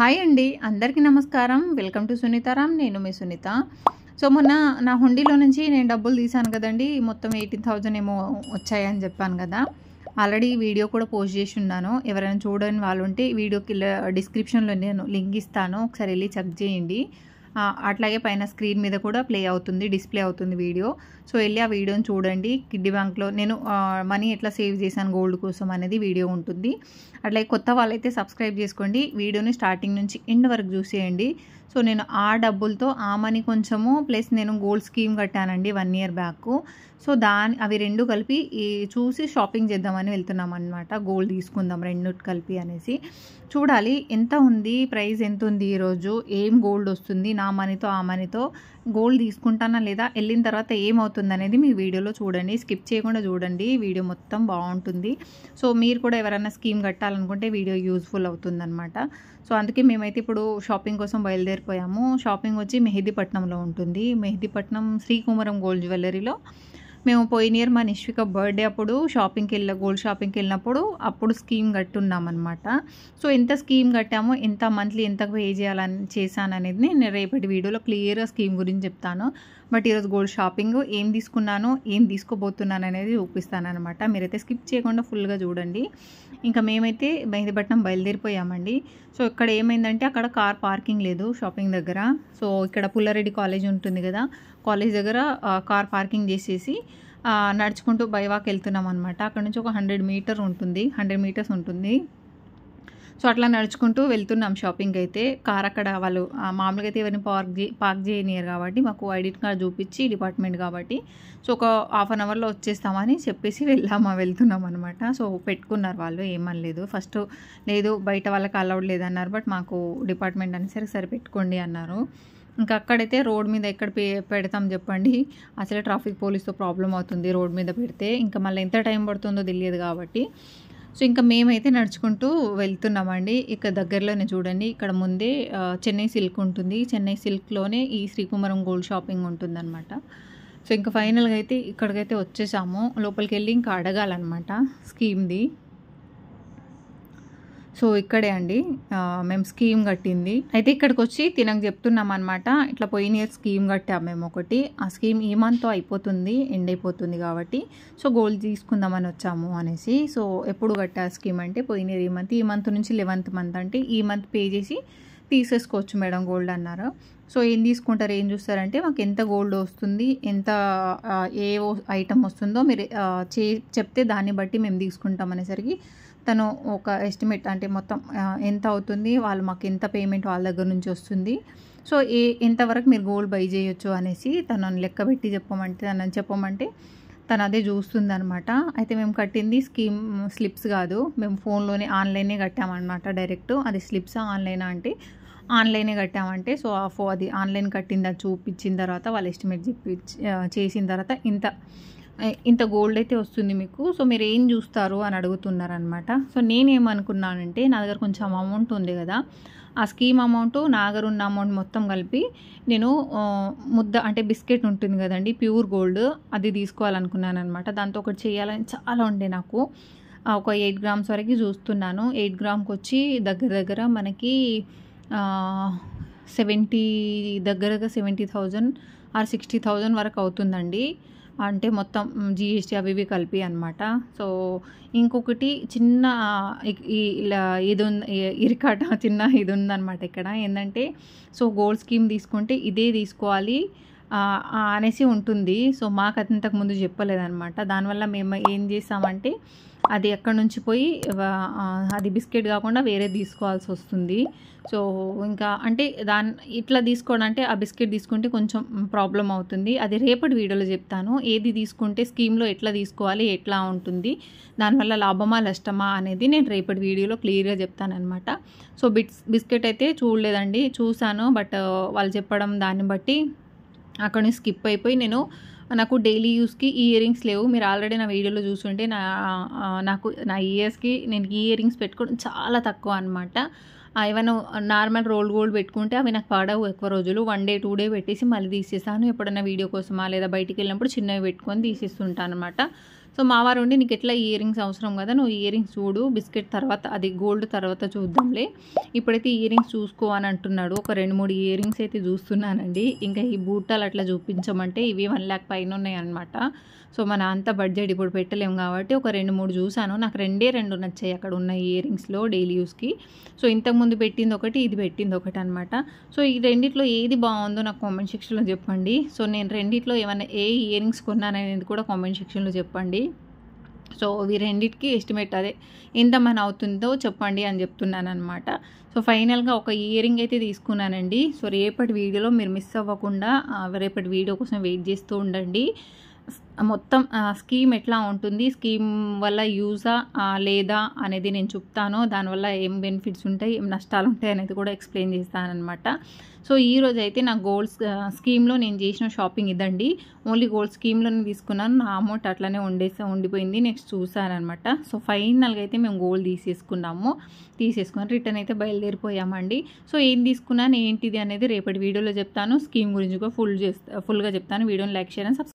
hi అండి అందరికీ నమస్కారం వెల్కమ్ టు సునీతారాం నేను మీ సునీత సో మొన్న నా హుండీలో నుంచి నేను డబ్బులు తీశాను కదండి మొత్తం ఎయిటీన్ థౌజండ్ ఏమో వచ్చాయని చెప్పాను కదా ఆల్రెడీ వీడియో కూడా పోస్ట్ చేసి ఉన్నాను ఎవరైనా చూడని వాళ్ళు ఉంటే వీడియో కింద డిస్క్రిప్షన్లో నేను లింక్ ఇస్తాను ఒకసారి వెళ్ళి చెక్ చేయండి అట్లాగే పైన స్క్రీన్ మీద కూడా ప్లే అవుతుంది డిస్ప్లే అవుతుంది వీడియో సో వెళ్ళి ఆ వీడియోని చూడండి కిడ్డీ బ్యాంక్లో నేను మనీ ఎట్లా సేవ్ చేశాను గోల్డ్ కోసం అనేది వీడియో ఉంటుంది అట్లాగే కొత్త వాళ్ళైతే సబ్స్క్రైబ్ చేసుకోండి వీడియోని స్టార్టింగ్ నుంచి ఎండ్ వరకు చూసేయండి సో నేను ఆ డబ్బులతో ఆ మనీ కొంచెము ప్లస్ నేను గోల్డ్ స్కీమ్ కట్టానండి వన్ ఇయర్ బ్యాక్ సో దాని అవి రెండు కలిపి చూసి షాపింగ్ చేద్దామని వెళ్తున్నాం అనమాట గోల్డ్ తీసుకుందాం రెండు కలిపి అనేసి చూడాలి ఎంత ఉంది ప్రైస్ ఎంత ఉంది ఈరోజు ఏం గోల్డ్ వస్తుంది నేను ఆ మనీతో ఆ మనీతో గోల్డ్ తీసుకుంటానా లేదా వెళ్ళిన తర్వాత ఏమవుతుంది అనేది మీ వీడియోలో చూడండి స్కిప్ చేయకుండా చూడండి వీడియో మొత్తం బాగుంటుంది సో మీరు కూడా ఎవరైనా స్కీమ్ కట్టాలనుకుంటే వీడియో యూజ్ఫుల్ అనమాట సో అందుకే మేమైతే ఇప్పుడు షాపింగ్ కోసం బయలుదేరిపోయాము షాపింగ్ వచ్చి మెహదీపట్నంలో ఉంటుంది మెహదీపట్నం శ్రీకుమరం గోల్డ్ జ్యువెలరీలో మేము పోయిన ఇయర్ మా నిష్విక బర్త్డే అప్పుడు షాపింగ్కి వెళ్ళ గోల్డ్ షాపింగ్కి వెళ్ళినప్పుడు అప్పుడు స్కీమ్ అనమాట సో ఎంత స్కీమ్ కట్టామో ఎంత మంత్లీ ఎంత పే చేయాలని చేశాను అనేది నేను రేపటి వీడియోలో క్లియర్గా స్కీమ్ గురించి చెప్తాను బట్ ఈరోజు గోల్డ్ షాపింగ్ ఏం తీసుకున్నాను ఏం తీసుకోబోతున్నాను అనేది చూపిస్తానమాట మీరైతే స్కిప్ చేయకుండా ఫుల్గా చూడండి ఇంకా మేమైతే మెహదీపట్నం బయలుదేరిపోయామండి సో ఇక్కడ ఏమైందంటే అక్కడ కార్ పార్కింగ్ లేదు షాపింగ్ దగ్గర సో ఇక్కడ పుల్లారెడ్డి కాలేజ్ ఉంటుంది కదా కాలేజ్ దగ్గర కార్ పార్కింగ్ చేసేసి నడుచుకుంటూ బైవాక్ వెళ్తున్నాం అనమాట అక్కడ నుంచి ఒక హండ్రెడ్ మీటర్ ఉంటుంది హండ్రెడ్ మీటర్స్ ఉంటుంది సో అట్లా నడుచుకుంటూ వెళ్తున్నాం షాపింగ్ అయితే కార్ అక్కడ వాళ్ళు మామూలుగా అయితే ఎవరిని పార్క్ పార్క్ చేయనియరు కాబట్టి మాకు ఐడెంట్ కార్డ్ చూపించి డిపార్ట్మెంట్ కాబట్టి సో ఒక హాఫ్ అన్ అవర్లో వచ్చేస్తామని చెప్పేసి వెళ్ళామా వెళ్తున్నాం అనమాట సో పెట్టుకున్నారు వాళ్ళు ఏమనలేదు ఫస్ట్ లేదు బయట వాళ్ళకి అలౌడ్ లేదన్నారు బట్ మాకు డిపార్ట్మెంట్ అనేసరికి సరే పెట్టుకోండి అన్నారు ఇంకా అక్కడైతే రోడ్ మీద ఎక్కడ పెడతాం చెప్పండి అసలే ట్రాఫిక్ పోలీస్తో ప్రాబ్లం అవుతుంది రోడ్ మీద పెడితే ఇంకా మళ్ళీ ఎంత టైం పడుతుందో తెలియదు కాబట్టి సో ఇంకా మేమైతే నడుచుకుంటూ వెళ్తున్నామండి ఇక దగ్గరలోనే చూడండి ఇక్కడ ముందే చెన్నై సిల్క్ ఉంటుంది చెన్నై సిల్క్లోనే ఈ శ్రీకుమారం గోల్డ్ షాపింగ్ ఉంటుందన్నమాట సో ఇంకా ఫైనల్గా అయితే ఇక్కడికైతే వచ్చేసాము లోపలికి వెళ్ళి ఇంకా అడగాలన్నమాట స్కీమ్ది సో ఇక్కడే అండి మేము స్కీమ్ కట్టింది అయితే ఇక్కడికి వచ్చి తినక చెప్తున్నాం అనమాట ఇట్లా పోయిన ఇయర్ స్కీమ్ కట్టాము మేము ఒకటి ఆ స్కీమ్ ఈ మంత్తో అయిపోతుంది ఎండ్ అయిపోతుంది కాబట్టి సో గోల్డ్ తీసుకుందామని వచ్చాము అనేసి సో ఎప్పుడు కట్టా స్కీమ్ అంటే పోయిన ఇయర్ ఈ మంత్ ఈ మంత్ నుంచి లెవెంత్ మంత్ అంటే ఈ మంత్ పే చేసి తీసేసుకోవచ్చు మేడం గోల్డ్ అన్నారు సో ఏం తీసుకుంటారు ఏం చూస్తారంటే మాకు ఎంత గోల్డ్ వస్తుంది ఎంత ఏ ఐటమ్ వస్తుందో మీరు చెప్తే దాన్ని బట్టి మేము తీసుకుంటాం అనేసరికి తను ఒక ఎస్టిమేట్ అంటే మొత్తం ఎంత అవుతుంది వాళ్ళు మాకు ఎంత పేమెంట్ వాళ్ళ దగ్గర నుంచి వస్తుంది సో ఏ ఎంతవరకు మీరు గోల్డ్ బై చేయొచ్చు అనేసి తనని లెక్క పెట్టి చెప్పమంటే తనని చెప్పమంటే తను అదే చూస్తుందనమాట అయితే మేము కట్టింది స్కీమ్ స్లిప్స్ కాదు మేము ఫోన్లోనే ఆన్లైనే కట్టామన్నమాట డైరెక్ట్ అది స్లిప్స్ ఆన్లైనా అంటే ఆన్లైనే కట్టామంటే సో ఆ ఫో అది ఆన్లైన్ కట్టిందా చూపించిన తర్వాత వాళ్ళు ఎస్టిమేట్ చెప్పి చేసిన తర్వాత ఇంత ఇంత గోల్డ్ అయితే వస్తుంది మీకు సో మీరు ఏం చూస్తారు అని అడుగుతున్నారనమాట సో నేనేమనుకున్నానంటే నా దగ్గర కొంచెం అమౌంట్ ఉంది కదా ఆ స్కీమ్ అమౌంట్ నా దగ్గర ఉన్న అమౌంట్ మొత్తం కలిపి నేను ముద్ద అంటే బిస్కెట్ ఉంటుంది కదండి ప్యూర్ గోల్డ్ అది తీసుకోవాలనుకున్నాను అనమాట దాంతో ఒకటి చేయాలని చాలా ఉండే నాకు ఒక ఎయిట్ గ్రామ్స్ వరకు చూస్తున్నాను ఎయిట్ గ్రామ్కి వచ్చి దగ్గర దగ్గర మనకి సెవెంటీ దగ్గరగా seventy thousand or sixty thousand వరకు అవుతుందండి అంటే మొత్తం జిఎస్టీ అవి ఇవి కలిపి అనమాట సో ఇంకొకటి చిన్న ఇలా ఇది ఇరికాట చిన్న ఇది ఉందన్నమాట ఇక్కడ ఏంటంటే సో గోల్డ్ స్కీమ్ తీసుకుంటే ఇదే తీసుకోవాలి అనేసి ఉంటుంది సో మాకు అంతకు ముందు చెప్పలేదనమాట దానివల్ల మేము ఏం చేసామంటే అది ఎక్కడి నుంచి పోయి అది బిస్కెట్ కాకుండా వేరే తీసుకోవాల్సి వస్తుంది సో ఇంకా అంటే దాని ఇట్లా తీసుకోవడం అంటే ఆ బిస్కెట్ తీసుకుంటే కొంచెం ప్రాబ్లం అవుతుంది అది రేపటి వీడియోలో చెప్తాను ఏది తీసుకుంటే స్కీమ్లో ఎట్లా తీసుకోవాలి ఎట్లా ఉంటుంది దానివల్ల లాభమా నష్టమా అనేది నేను రేపటి వీడియోలో క్లియర్గా అనమాట సో బిట్స్ బిస్కెట్ అయితే చూడలేదండి చూశాను బట్ వాళ్ళు చెప్పడం దాన్ని బట్టి అక్కడ నుంచి స్కిప్ అయిపోయి నేను నాకు డైలీ యూస్కి ఈ ఇయరింగ్స్ లేవు మీరు ఆల్రెడీ నా వీడియోలో చూసుంటే నా నాకు నా ఇయర్స్కి నేను ఈ ఇయరింగ్స్ పెట్టుకోవడం చాలా తక్కువ అనమాట ఏమైనా నార్మల్ రోల్ గోల్డ్ పెట్టుకుంటే అవి నాకు పడవు ఎక్కువ రోజులు వన్ డే టూ డే పెట్టేసి మళ్ళీ తీసేస్తాను ఎప్పుడైనా వీడియో కోసమా లేదా బయటికి వెళ్ళినప్పుడు చిన్నవి పెట్టుకొని తీసేస్తుంటాను అనమాట సో మావారు ఉండి నీకు ఎట్లా ఇయర్ రింగ్స్ అవసరం కదా నువ్వు ఇయరింగ్స్ చూడు బిస్కెట్ తర్వాత అది గోల్డ్ తర్వాత చూద్దాంలే ఇప్పుడైతే ఇయరింగ్స్ చూసుకో అని అంటున్నాడు ఒక రెండు మూడు ఇయరింగ్స్ అయితే చూస్తున్నానండి ఇంకా ఈ బూటాలు అట్లా చూపించమంటే ఇవి వన్ ల్యాక్ పైన ఉన్నాయన్నమాట సో మన అంత బడ్జెట్ ఇప్పుడు పెట్టలేము కాబట్టి ఒక రెండు మూడు చూశాను నాకు రెండే రెండు నచ్చాయి అక్కడ ఉన్న ఇయరింగ్స్లో డైలీ యూస్కి సో ఇంతకుముందు పెట్టింది ఒకటి ఇది పెట్టింది ఒకటి అనమాట సో ఈ రెండిట్లో ఏది బాగుందో నాకు కామెంట్ సెక్షన్లో చెప్పండి సో నేను రెండిట్లో ఏమైనా ఏ ఇయరింగ్స్ కొన్నాననేది కూడా కామెంట్ సెక్షన్లో చెప్పండి సో ఇవి రెండిటికి ఎస్టిమేట్ అదే ఎంత మన అవుతుందో చెప్పండి అని చెప్తున్నాను అనమాట సో ఫైనల్గా ఒక ఇయరింగ్ అయితే తీసుకున్నానండి సో రేపటి వీడియోలో మీరు మిస్ అవ్వకుండా రేపటి వీడియో కోసం వెయిట్ చేస్తూ ఉండండి మొత్తం స్కీమ్ ఎట్లా ఉంటుంది స్కీమ్ వల్ల యూజా లేదా అనేది నేను చెప్తాను దానివల్ల ఏం బెనిఫిట్స్ ఉంటాయి ఏం నష్టాలు ఉంటాయి అనేది కూడా ఎక్స్ప్లెయిన్ చేస్తానమాట సో రోజు అయితే నా గోల్డ్ స్కీమ్లో నేను చేసిన షాపింగ్ ఇదండి ఓన్లీ గోల్డ్ స్కీమ్లోనే తీసుకున్నాను నా అమౌంట్ అట్లనే ఉండేసి ఉండిపోయింది నెక్స్ట్ చూసానమాట సో ఫైనల్గా అయితే మేము గోల్డ్ తీసేసుకున్నాము తీసేసుకున్నాను రిటర్న్ అయితే బయలుదేరిపోయామండి సో ఏం తీసుకున్నాను ఏంటిది అనేది రేపటి వీడియోలో చెప్తాను స్కీమ్ గురించి కూడా ఫుల్ చేస్తా ఫుల్గా చెప్తాను వీడియోని లైక్ చేయడం